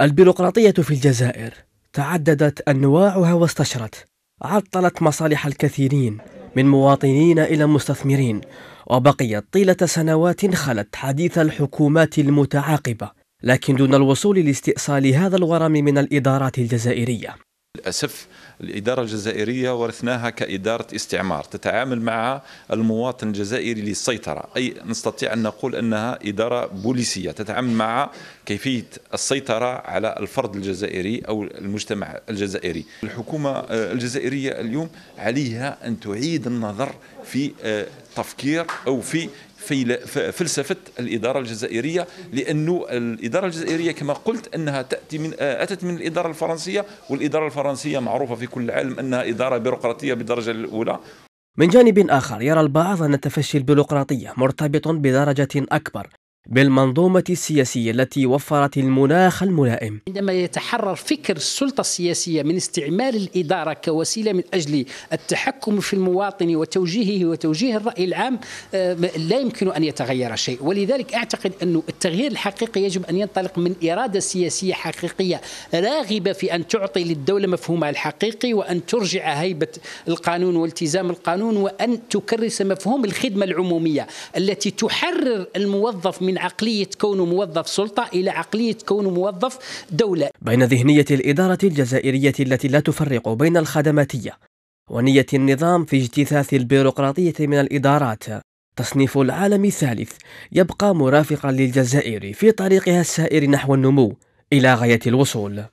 البيروقراطية في الجزائر تعددت أنواعها واستشرت عطلت مصالح الكثيرين من مواطنين إلى مستثمرين وبقيت طيلة سنوات خلت حديث الحكومات المتعاقبة لكن دون الوصول لاستئصال هذا الورم من الإدارات الجزائرية للأسف الإدارة الجزائرية ورثناها كإدارة استعمار تتعامل مع المواطن الجزائري للسيطرة أي نستطيع أن نقول أنها إدارة بوليسية تتعامل مع كيفية السيطرة على الفرد الجزائري أو المجتمع الجزائري الحكومة آه، الجزائرية اليوم عليها أن تعيد النظر في آه، تفكير أو في فلسفة الإدارة الجزائرية لانه الإدارة الجزائرية كما قلت أنها تأتي من آه، أتت من الإدارة الفرنسية والإدارة الفرنسية معروفة في كل العالم أنها إدارة بيروقراطية بالدرجة الأولى من جانب آخر يرى البعض أن تفشي البيروقراطية مرتبط بدرجة أكبر بالمنظومة السياسية التي وفرت المناخ الملائم عندما يتحرر فكر السلطة السياسية من استعمال الإدارة كوسيلة من أجل التحكم في المواطن وتوجيهه وتوجيه الرأي العام آه، لا يمكن أن يتغير شيء ولذلك أعتقد أن التغيير الحقيقي يجب أن ينطلق من إرادة سياسية حقيقية راغبة في أن تعطي للدولة مفهومها الحقيقي وأن ترجع هيبة القانون والتزام القانون وأن تكرس مفهوم الخدمة العمومية التي تحرر الموظف من عقلية كونه موظف سلطة إلى عقلية كونه موظف دولة بين ذهنية الإدارة الجزائرية التي لا تفرق بين الخدماتية ونية النظام في اجتثاث البيروقراطية من الإدارات تصنيف العالم الثالث يبقى مرافقا للجزائر في طريقها السائر نحو النمو إلى غاية الوصول